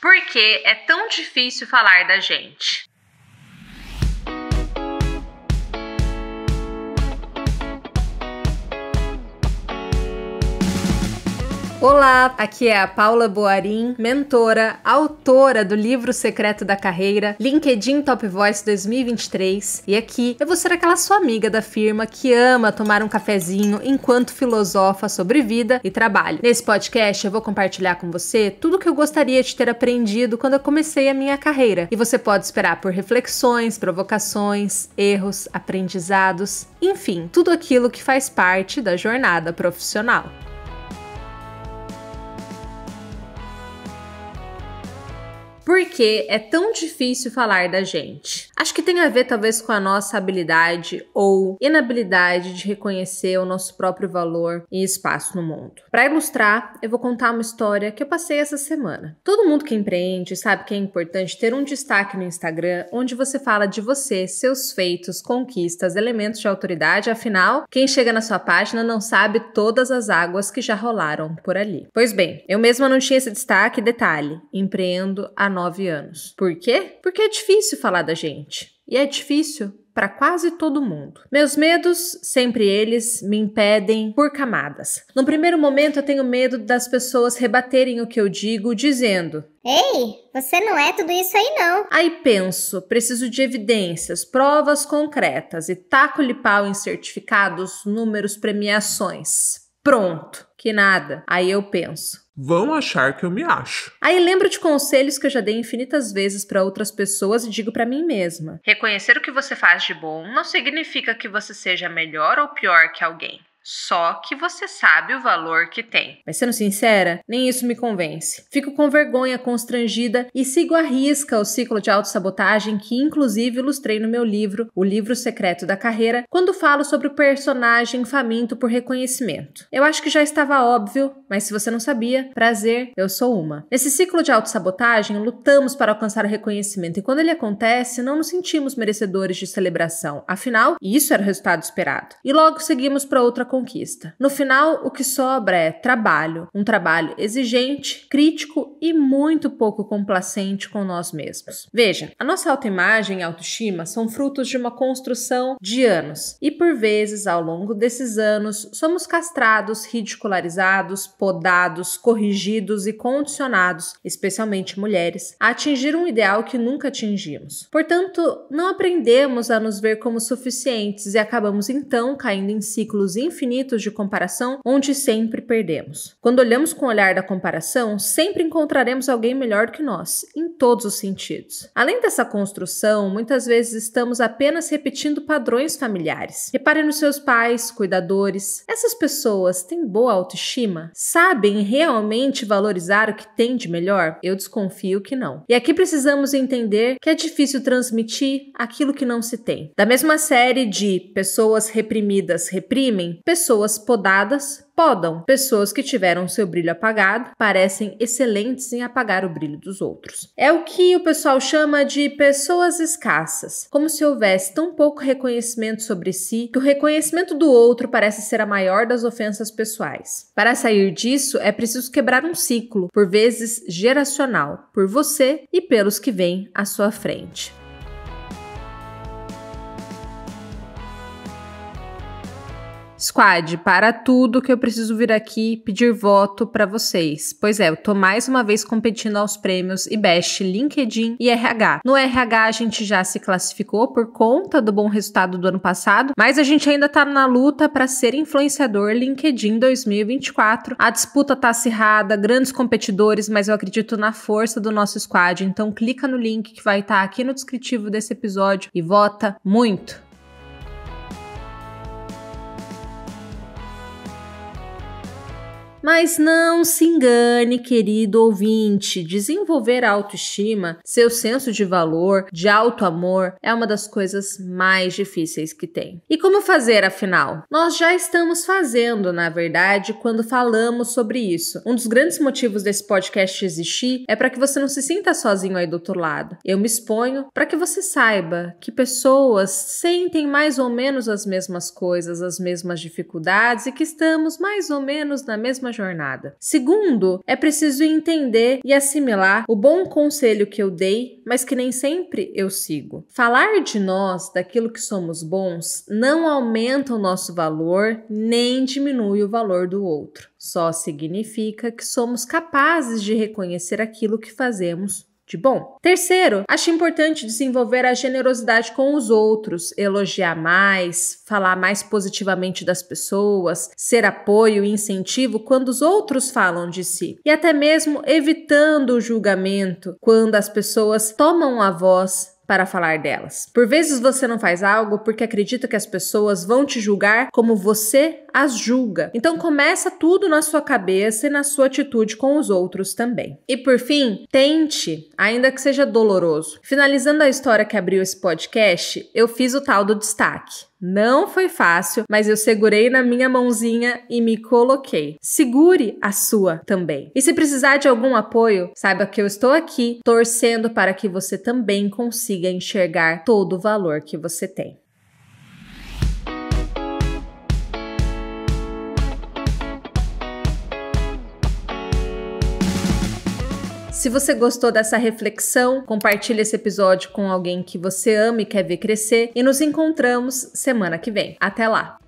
Por que é tão difícil falar da gente? Olá, aqui é a Paula Boarim, mentora, autora do livro Secreto da Carreira, LinkedIn Top Voice 2023, e aqui eu vou ser aquela sua amiga da firma que ama tomar um cafezinho enquanto filosofa sobre vida e trabalho. Nesse podcast eu vou compartilhar com você tudo que eu gostaria de ter aprendido quando eu comecei a minha carreira, e você pode esperar por reflexões, provocações, erros, aprendizados, enfim, tudo aquilo que faz parte da jornada profissional. Por que é tão difícil falar da gente? Acho que tem a ver talvez com a nossa habilidade ou inabilidade de reconhecer o nosso próprio valor e espaço no mundo. Para ilustrar, eu vou contar uma história que eu passei essa semana. Todo mundo que empreende sabe que é importante ter um destaque no Instagram onde você fala de você, seus feitos, conquistas, elementos de autoridade, afinal, quem chega na sua página não sabe todas as águas que já rolaram por ali. Pois bem, eu mesma não tinha esse destaque, detalhe, empreendo a nove anos. Por quê? Porque é difícil falar da gente. E é difícil para quase todo mundo. Meus medos, sempre eles, me impedem por camadas. No primeiro momento, eu tenho medo das pessoas rebaterem o que eu digo, dizendo: Ei, você não é tudo isso aí, não. Aí penso, preciso de evidências, provas concretas e taco-lhe pau em certificados, números, premiações. Pronto, que nada. Aí eu penso. Vão achar que eu me acho. Aí lembro de conselhos que eu já dei infinitas vezes para outras pessoas e digo para mim mesma. Reconhecer o que você faz de bom não significa que você seja melhor ou pior que alguém só que você sabe o valor que tem. Mas sendo sincera, nem isso me convence. Fico com vergonha, constrangida e sigo à risca o ciclo de autossabotagem que inclusive ilustrei no meu livro, O Livro Secreto da Carreira, quando falo sobre o personagem faminto por reconhecimento. Eu acho que já estava óbvio, mas se você não sabia, prazer, eu sou uma. Nesse ciclo de autossabotagem, lutamos para alcançar o reconhecimento e quando ele acontece, não nos sentimos merecedores de celebração. Afinal, isso era o resultado esperado. E logo seguimos para outra conquista. No final, o que sobra é trabalho, um trabalho exigente, crítico e muito pouco complacente com nós mesmos. Veja, a nossa autoimagem e autoestima são frutos de uma construção de anos e, por vezes, ao longo desses anos, somos castrados, ridicularizados, podados, corrigidos e condicionados, especialmente mulheres, a atingir um ideal que nunca atingimos. Portanto, não aprendemos a nos ver como suficientes e acabamos então caindo em ciclos infinitos infinitos de comparação onde sempre perdemos. Quando olhamos com o olhar da comparação, sempre encontraremos alguém melhor que nós, em todos os sentidos. Além dessa construção, muitas vezes estamos apenas repetindo padrões familiares. Repare nos seus pais, cuidadores. Essas pessoas têm boa autoestima? Sabem realmente valorizar o que têm de melhor? Eu desconfio que não. E aqui precisamos entender que é difícil transmitir aquilo que não se tem. Da mesma série de pessoas reprimidas reprimem, Pessoas podadas podam. Pessoas que tiveram seu brilho apagado parecem excelentes em apagar o brilho dos outros. É o que o pessoal chama de pessoas escassas, como se houvesse tão pouco reconhecimento sobre si que o reconhecimento do outro parece ser a maior das ofensas pessoais. Para sair disso, é preciso quebrar um ciclo, por vezes geracional, por você e pelos que vêm à sua frente. Squad, para tudo que eu preciso vir aqui pedir voto para vocês. Pois é, eu tô mais uma vez competindo aos prêmios Best LinkedIn e RH. No RH a gente já se classificou por conta do bom resultado do ano passado, mas a gente ainda tá na luta para ser influenciador LinkedIn 2024. A disputa tá acirrada, grandes competidores, mas eu acredito na força do nosso squad, então clica no link que vai estar tá aqui no descritivo desse episódio e vota muito. Mas não se engane, querido ouvinte, desenvolver a autoestima, seu senso de valor, de alto amor, é uma das coisas mais difíceis que tem. E como fazer, afinal? Nós já estamos fazendo, na verdade, quando falamos sobre isso. Um dos grandes motivos desse podcast existir é para que você não se sinta sozinho aí do outro lado. Eu me exponho para que você saiba que pessoas sentem mais ou menos as mesmas coisas, as mesmas dificuldades e que estamos mais ou menos na mesma jornada. Segundo, é preciso entender e assimilar o bom conselho que eu dei, mas que nem sempre eu sigo. Falar de nós, daquilo que somos bons, não aumenta o nosso valor nem diminui o valor do outro. Só significa que somos capazes de reconhecer aquilo que fazemos de bom. Terceiro, acho importante desenvolver a generosidade com os outros, elogiar mais, falar mais positivamente das pessoas, ser apoio e incentivo quando os outros falam de si e até mesmo evitando o julgamento quando as pessoas tomam a voz para falar delas. Por vezes você não faz algo porque acredita que as pessoas vão te julgar como você as julga. Então começa tudo na sua cabeça e na sua atitude com os outros também. E por fim, tente, ainda que seja doloroso. Finalizando a história que abriu esse podcast, eu fiz o tal do destaque. Não foi fácil, mas eu segurei na minha mãozinha e me coloquei. Segure a sua também. E se precisar de algum apoio, saiba que eu estou aqui torcendo para que você também consiga enxergar todo o valor que você tem. Se você gostou dessa reflexão, compartilhe esse episódio com alguém que você ama e quer ver crescer e nos encontramos semana que vem. Até lá!